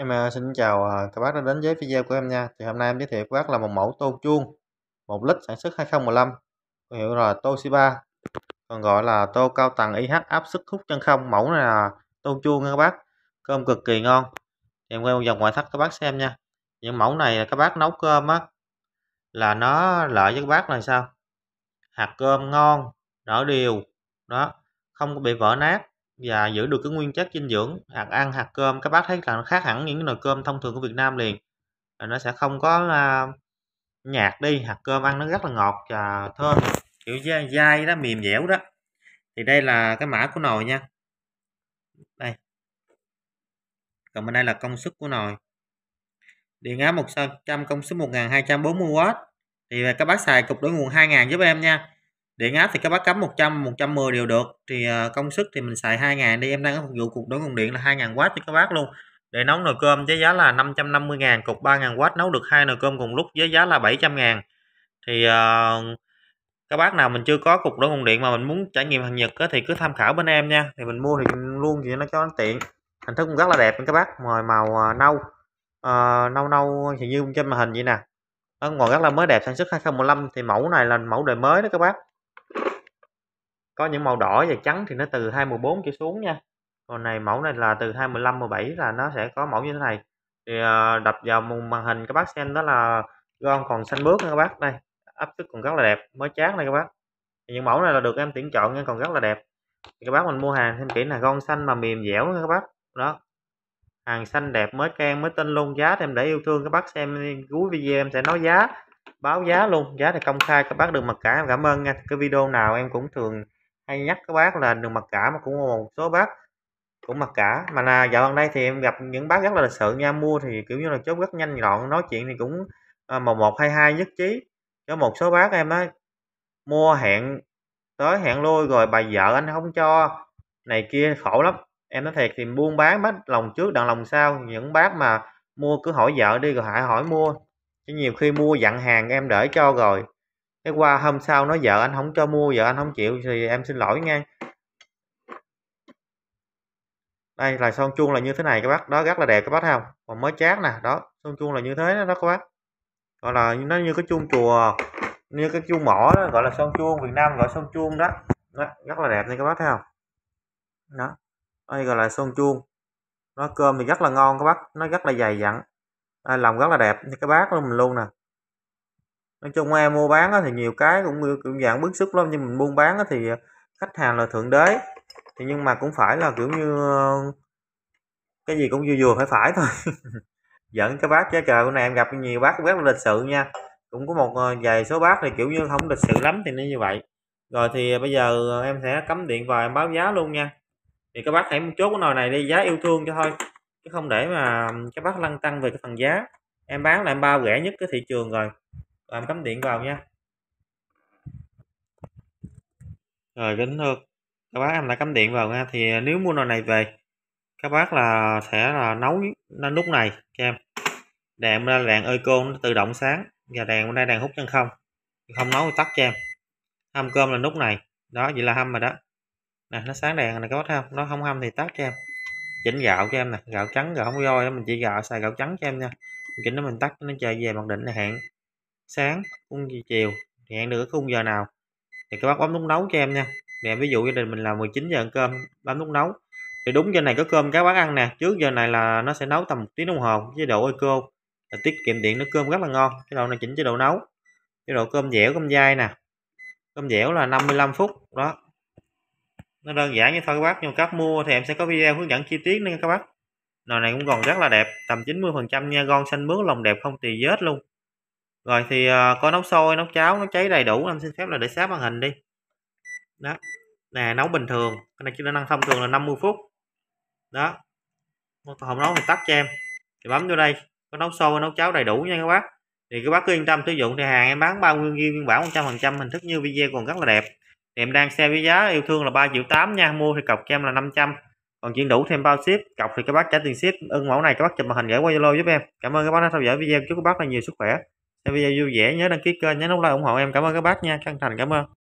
Em à, xin chào à, các bác đã đến với video của em nha. Thì hôm nay em giới thiệu các bác là một mẫu tô chuông 1 lít sản xuất 2015 có hiệu là Toshiba còn gọi là tô cao tầng IH áp sức hút chân không mẫu này là tô chuông nha các bác cơm cực kỳ ngon thì em quay một vòng ngoại thất các bác xem nha những mẫu này các bác nấu cơm á là nó lợi với các bác là sao hạt cơm ngon nở đều đó không bị vỡ nát và giữ được cái nguyên chất dinh dưỡng hạt ăn hạt cơm các bác thấy là nó khác hẳn những nồi cơm thông thường của Việt Nam liền là nó sẽ không có uh, nhạt đi hạt cơm ăn nó rất là ngọt và thơm kiểu dai đó mềm dẻo đó thì đây là cái mã của nồi nha đây còn bên đây là công suất của nồi điện áp 100 công suất 1240W thì các bác xài cục đối nguồn 2000 giúp em nha điện áp thì các bác cắm 100 110 đều được thì ờ, công suất thì mình xài 2000 đi em đang có phục vụ cục đối nguồn điện là 2000W cho các bác luôn để nấu nồi cơm với giá là 550 000 cục 3000W nấu được hai nồi cơm cùng lúc với giá là 700 000 thì uh, ờ, các bác nào mình chưa có cục đối nguồn điện mà mình muốn trải nghiệm hàng Nhật thì cứ tham khảo bên em nha thì mình mua thì luôn thì nó cho nó tiện hình thức cũng rất là đẹp các bác mời màu ờ, nâu uh, nâu nâu thì như trên màn hình vậy nè nó còn rất là mới đẹp sản xuất 2015 thì mẫu này là mẫu đời mới đó các bác có những màu đỏ và trắng thì nó từ 214 trở xuống nha còn này mẫu này là từ 215 17 là nó sẽ có mẫu như thế này thì ờ, đập vào màn hình các bác xem đó là gom còn xanh bước nha các bác đây áp sức còn rất là đẹp mới chát này các bác thì những mẫu này là được em tuyển chọn nha còn rất là đẹp thì các bác mình mua hàng thêm kỹ là gom xanh mà mềm dẻo nha các bác đó hàng xanh đẹp mới can mới tinh luôn giá thì em để yêu thương các bác xem cuối video em sẽ nói giá báo giá luôn giá thì công khai các bác được mặc cả em cảm ơn nha cái video nào em cũng thường hay nhắc các bác là đừng mặc cả mà cũng một số bác cũng mặc cả mà là dạo gần đây thì em gặp những bác rất là lịch sự nha mua thì kiểu như là chốt rất nhanh gọn nói chuyện thì cũng ờ, một một hai hai nhất trí cho một số bác em á mua hẹn tới hẹn lui rồi bà vợ anh không cho này kia khổ lắm em nói thiệt thì buôn bán bắt lòng trước đặng lòng sau những bác mà mua cứ hỏi vợ đi rồi hại hỏi mua chứ nhiều khi mua dặn hàng em để cho rồi cái qua hôm sau nó vợ anh không cho mua vợ anh không chịu thì em xin lỗi nha đây là son chuông là như thế này các bác đó rất là đẹp các bác thấy không còn mới chát nè đó son chuông là như thế đó, đó các bác gọi là nó như cái chuông chùa như cái chuông mỏ đó, gọi là son chuông Việt Nam gọi son chuông đó. đó rất là đẹp nha các bác thấy không đó đây gọi là son chuông nó cơm thì rất là ngon các bác nó rất là dày dặn à, lòng rất là đẹp như các bác luôn mình luôn nè nói chung em mua bán thì nhiều cái cũng kiểu dạng bức xúc lắm nhưng mình buôn bán thì ờ, khách hàng là thượng đế thì nhưng mà cũng phải là kiểu như ờ, cái gì cũng vừa vừa phải phải thôi dẫn cái bác chứ trời hôm nay em gặp nhiều bác rất là lịch sự nha cũng có một ờ, vài số bác thì kiểu như không lịch sự lắm thì nó như vậy rồi thì bây giờ em sẽ cấm điện vào em báo giá luôn nha thì các bác hãy chốt cái nồi này đi giá yêu thương cho thôi chứ không để mà các bác lăn tăng về cái phần giá em bán là em bao rẻ nhất cái thị trường rồi và cắm điện vào nha rồi kính thưa các bác em đã cắm điện vào nha thì nếu mua nồi này về các bác là sẽ là nấu nó lúc này cho em đèn ra đèn ơi cô nó tự động sáng và đèn bên đây đèn hút chân không không nấu thì tắt cho em hâm cơm là lúc này đó vậy là hâm rồi đó nè nó sáng đèn này các bác thấy không nó không hâm thì tắt cho em chỉnh gạo cho em nè gạo trắng gạo không voi mình chỉ gạo xài gạo trắng cho em nha chỉnh nó mình tắt nó chơi về mặc định là hẹn sáng cũng gì chiều thì hẹn được khung giờ nào thì các bác bấm nút nấu cho em nha nè ví dụ gia đình mình là 19 giờ ăn cơm bấm nút nấu thì đúng giờ này có cơm các bác ăn nè trước giờ này là nó sẽ nấu tầm một tiếng đồng hồ chế độ eco là tiết kiệm điện nó cơm rất là ngon cái độ này chỉnh chế độ nấu chế độ cơm dẻo cơm dai nè cơm dẻo là 55 phút đó nó đơn giản như thôi các bác nhưng các mua thì em sẽ có video hướng dẫn chi tiết nữa các bác nồi này cũng còn rất là đẹp tầm 90 phần trăm nha gon xanh mướt lòng đẹp không tì vết luôn rồi thì uh, có nấu sôi nấu cháo nấu cháy đầy đủ em xin phép là để sát màn hình đi đó nè nấu bình thường cái này chỉ năng thông thường là 50 phút đó không nấu thì tắt cho em thì bấm vô đây có nấu sôi nấu cháo đầy đủ nha các bác thì các bác cứ yên tâm sử dụng thì hàng em bán bao nguyên nguyên bản 100% hình thức như video còn rất là đẹp thì em đang xe với giá yêu thương là 3 triệu 8 nha mua thì cọc cho em là 500 còn chuyển đủ thêm bao ship cọc thì các bác trả tiền ship ưng mẫu này các bác chụp màn hình gửi qua Zalo giúp em cảm ơn các bác đã theo dõi video chúc các bác là nhiều sức khỏe Xem video vui vẻ nhớ đăng ký kênh, nhớ nút like ủng hộ em. Cảm ơn các bác nha, chân thành cảm ơn.